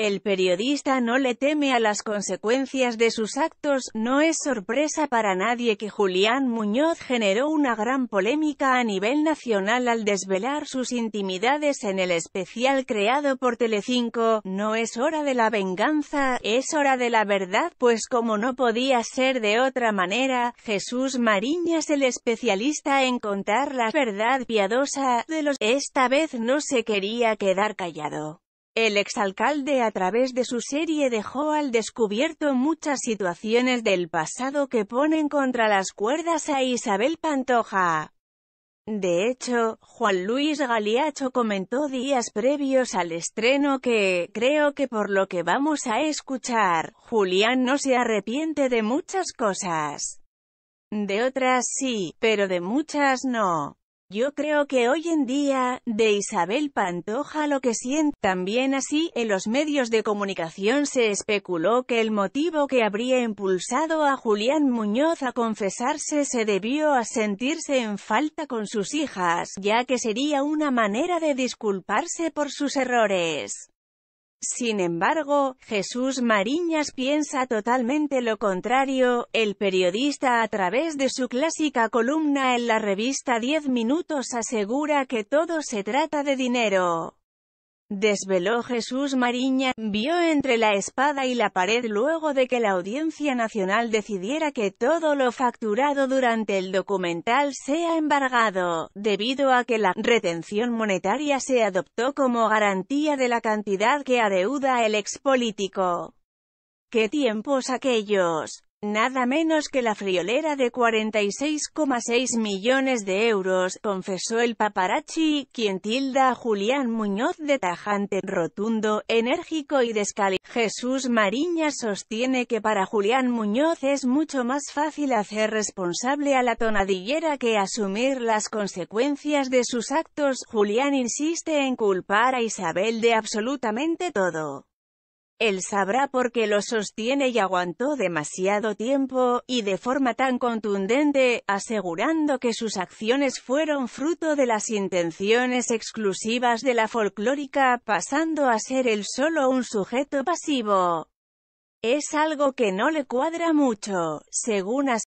El periodista no le teme a las consecuencias de sus actos, no es sorpresa para nadie que Julián Muñoz generó una gran polémica a nivel nacional al desvelar sus intimidades en el especial creado por Telecinco, no es hora de la venganza, es hora de la verdad, pues como no podía ser de otra manera, Jesús Mariñas el especialista en contar la verdad piadosa de los, esta vez no se quería quedar callado. El exalcalde a través de su serie dejó al descubierto muchas situaciones del pasado que ponen contra las cuerdas a Isabel Pantoja. De hecho, Juan Luis Galiacho comentó días previos al estreno que, creo que por lo que vamos a escuchar, Julián no se arrepiente de muchas cosas. De otras sí, pero de muchas no. Yo creo que hoy en día, de Isabel Pantoja lo que siente. También así, en los medios de comunicación se especuló que el motivo que habría impulsado a Julián Muñoz a confesarse se debió a sentirse en falta con sus hijas, ya que sería una manera de disculparse por sus errores. Sin embargo, Jesús Mariñas piensa totalmente lo contrario, el periodista a través de su clásica columna en la revista Diez Minutos asegura que todo se trata de dinero. Desveló Jesús Mariña, vio entre la espada y la pared luego de que la Audiencia Nacional decidiera que todo lo facturado durante el documental sea embargado, debido a que la retención monetaria se adoptó como garantía de la cantidad que adeuda el expolítico. ¿Qué tiempos aquellos? nada menos que la friolera de 46,6 millones de euros, confesó el paparazzi, quien tilda a Julián Muñoz de tajante, rotundo, enérgico y descalificado. Jesús Mariña sostiene que para Julián Muñoz es mucho más fácil hacer responsable a la tonadillera que asumir las consecuencias de sus actos. Julián insiste en culpar a Isabel de absolutamente todo. Él sabrá por qué lo sostiene y aguantó demasiado tiempo, y de forma tan contundente, asegurando que sus acciones fueron fruto de las intenciones exclusivas de la folclórica, pasando a ser él solo un sujeto pasivo. Es algo que no le cuadra mucho, según as